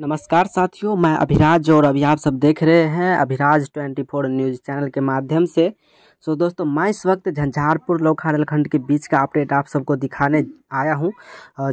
नमस्कार साथियों मैं अभिराज और अभी आप सब देख रहे हैं अभिराज 24 न्यूज़ चैनल के माध्यम से सो so, दोस्तों मैं इस वक्त झंझारपुर लोकहारल खंड के बीच का अपडेट आप सबको दिखाने आया हूं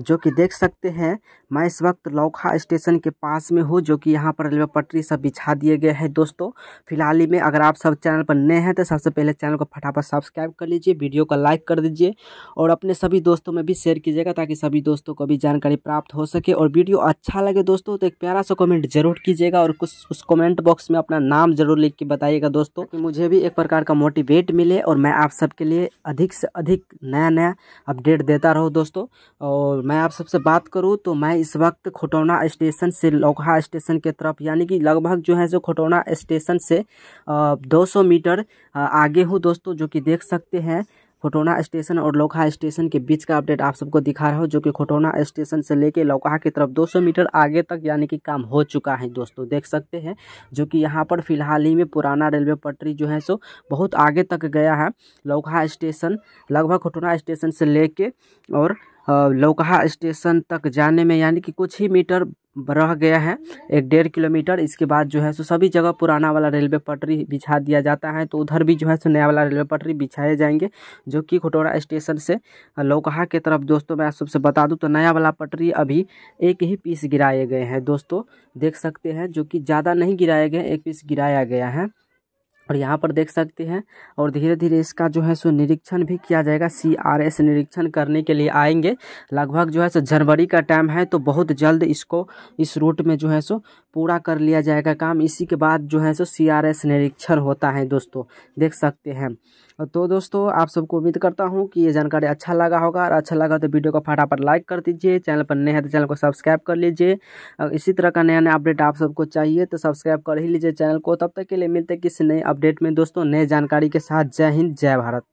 जो कि देख सकते हैं मैं इस वक्त लौखा स्टेशन के पास में हूं जो कि यहां पर रेलवे पटरी सब बिछा दिए गए हैं दोस्तों फिलहाल ही में अगर आप सब चैनल पर नए हैं तो सबसे पहले चैनल को फटाफट सब्सक्राइब कर लीजिए वीडियो को लाइक कर दीजिए और अपने सभी दोस्तों में भी शेयर कीजिएगा ताकि सभी दोस्तों को भी जानकारी प्राप्त हो सके और वीडियो अच्छा लगे दोस्तों तो एक प्यारा सा कॉमेंट जरूर कीजिएगा और कुछ उस कॉमेंट बॉक्स में अपना नाम जरूर लिख के बताइएगा दोस्तों मुझे भी एक प्रकार का मोटिवेट अपडेट मिले और मैं आप सबके लिए अधिक से अधिक नया नया अपडेट देता रहूँ दोस्तों और मैं आप सबसे बात करूँ तो मैं इस वक्त खटौना स्टेशन से लोकहा स्टेशन के तरफ यानी कि लगभग जो है सो खटौना स्टेशन से दो मीटर आगे हूँ दोस्तों जो कि देख सकते हैं खोटोना स्टेशन और लौकहा स्टेशन के बीच का अपडेट आप सबको दिखा रहा हूँ जो कि खोटोना स्टेशन से लेके लौकहा की तरफ 200 मीटर आगे तक यानी कि काम हो चुका है दोस्तों देख सकते हैं जो कि यहाँ पर फिलहाल ही में पुराना रेलवे पटरी जो है सो बहुत आगे तक गया है लौकहा स्टेशन लगभग खोटोना स्टेशन से ले और लौकहा स्टेशन तक जाने में यानी कि कुछ ही मीटर रह गया है एक डेढ़ किलोमीटर इसके बाद जो है सो सभी जगह पुराना वाला रेलवे पटरी बिछा दिया जाता है तो उधर भी जो है सो नया वाला रेलवे पटरी बिछाए जाएंगे जो कि खटोरा स्टेशन से लोकहा के तरफ दोस्तों मैं आप सबसे बता दूं तो नया वाला पटरी अभी एक ही पीस गिराए गए हैं दोस्तों देख सकते हैं जो कि ज़्यादा नहीं गिराए गए एक पीस गिराया गया है और यहाँ पर देख सकते हैं और धीरे धीरे इसका जो है सो निरीक्षण भी किया जाएगा सी आर एस निरीक्षण करने के लिए आएंगे लगभग जो है सो जनवरी का टाइम है तो बहुत जल्द इसको इस रूट में जो है सो पूरा कर लिया जाएगा काम इसी के बाद जो है सो सी आर एस निरीक्षण होता है दोस्तों देख सकते हैं तो दोस्तों आप सबको उम्मीद करता हूँ कि ये जानकारी अच्छा लगा होगा और अच्छा लगा तो वीडियो को फटाफट लाइक कर दीजिए चैनल पर नए हैं तो चैनल को सब्सक्राइब कर लीजिए इसी तरह का नया नया अपडेट आप सबको चाहिए तो सब्सक्राइब कर ही लीजिए चैनल को तब तक के लिए मिलते किसी नए अपडेट अपडेट में दोस्तों नए जानकारी के साथ जय हिंद जय भारत